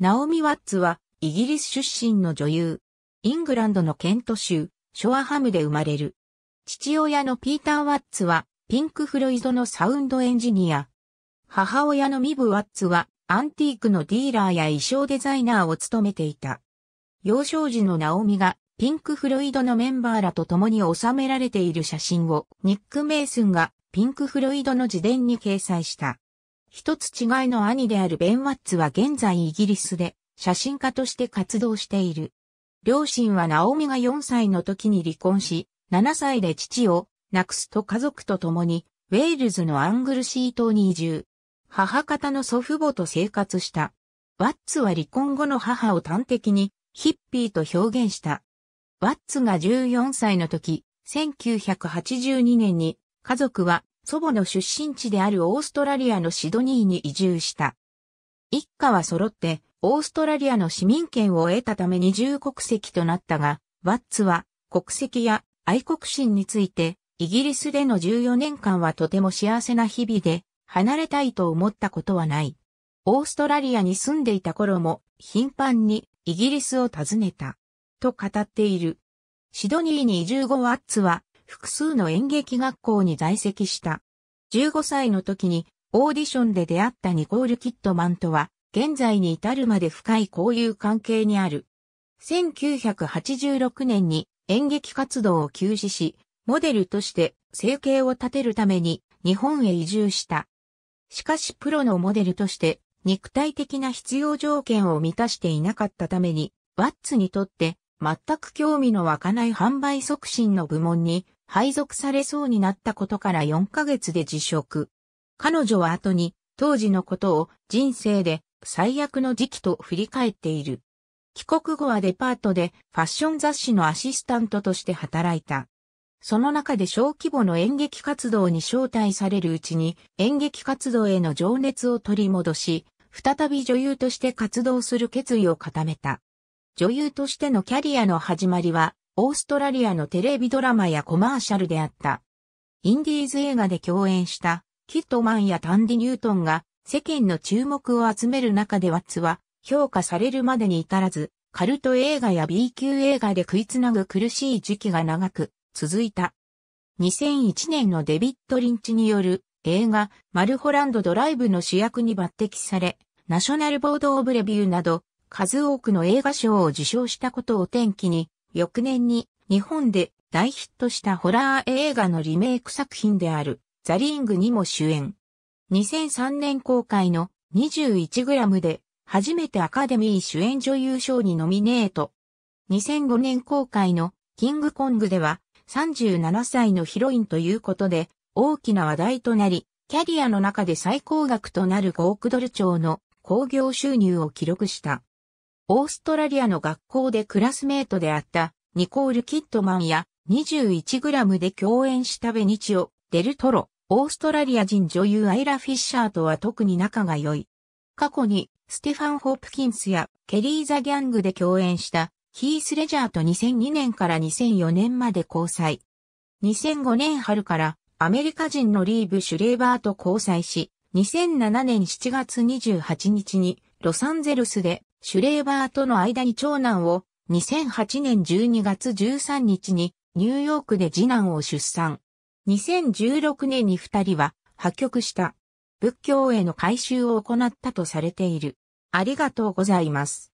ナオミ・ワッツは、イギリス出身の女優。イングランドのケント州、ショアハムで生まれる。父親のピーター・ワッツは、ピンク・フロイドのサウンドエンジニア。母親のミブ・ワッツは、アンティークのディーラーや衣装デザイナーを務めていた。幼少時のナオミが、ピンク・フロイドのメンバーらと共に収められている写真を、ニック・メイスンが、ピンク・フロイドの自伝に掲載した。一つ違いの兄であるベン・ワッツは現在イギリスで写真家として活動している。両親はナオミが4歳の時に離婚し、7歳で父を亡くすと家族と共にウェールズのアングルシー島に移住。母方の祖父母と生活した。ワッツは離婚後の母を端的にヒッピーと表現した。ワッツが14歳の時、1982年に家族は祖母の出身地であるオーストラリアのシドニーに移住した。一家は揃って、オーストラリアの市民権を得たため二重国籍となったが、ワッツは国籍や愛国心について、イギリスでの14年間はとても幸せな日々で、離れたいと思ったことはない。オーストラリアに住んでいた頃も、頻繁にイギリスを訪ねた。と語っている。シドニーに移住後ワッツは、複数の演劇学校に在籍した。15歳の時にオーディションで出会ったニコール・キットマンとは、現在に至るまで深い交友関係にある。1986年に演劇活動を休止し、モデルとして生計を立てるために日本へ移住した。しかしプロのモデルとして肉体的な必要条件を満たしていなかったために、ワッツにとって全く興味の湧かない販売促進の部門に配属されそうになったことから4ヶ月で辞職。彼女は後に当時のことを人生で最悪の時期と振り返っている。帰国後はデパートでファッション雑誌のアシスタントとして働いた。その中で小規模の演劇活動に招待されるうちに演劇活動への情熱を取り戻し、再び女優として活動する決意を固めた。女優としてのキャリアの始まりは、オーストラリアのテレビドラマやコマーシャルであった。インディーズ映画で共演した、キットマンやタンディ・ニュートンが世間の注目を集める中でワッツは評価されるまでに至らず、カルト映画や B 級映画で食いつなぐ苦しい時期が長く続いた。2001年のデビッド・リンチによる映画マルホランドドライブの主役に抜擢され、ナショナルボード・オブ・レビューなど数多くの映画賞を受賞したことを転機に、翌年に日本で大ヒットしたホラー映画のリメイク作品であるザリングにも主演。2003年公開の2 1ムで初めてアカデミー主演女優賞にノミネート。2005年公開のキングコングでは37歳のヒロインということで大きな話題となり、キャリアの中で最高額となる5億ドル超の興行収入を記録した。オーストラリアの学校でクラスメートであったニコール・キットマンや2 1ムで共演したベニチオ、デルトロ、オーストラリア人女優アイラ・フィッシャーとは特に仲が良い。過去にステファン・ホープキンスやケリー・ザ・ギャングで共演したヒース・レジャーと2002年から2004年まで交際。2005年春からアメリカ人のリーブ・シュレーバーと交際し、2007年7月28日にロサンゼルスでシュレーバーとの間に長男を2008年12月13日にニューヨークで次男を出産。2016年に二人は破局した。仏教への改修を行ったとされている。ありがとうございます。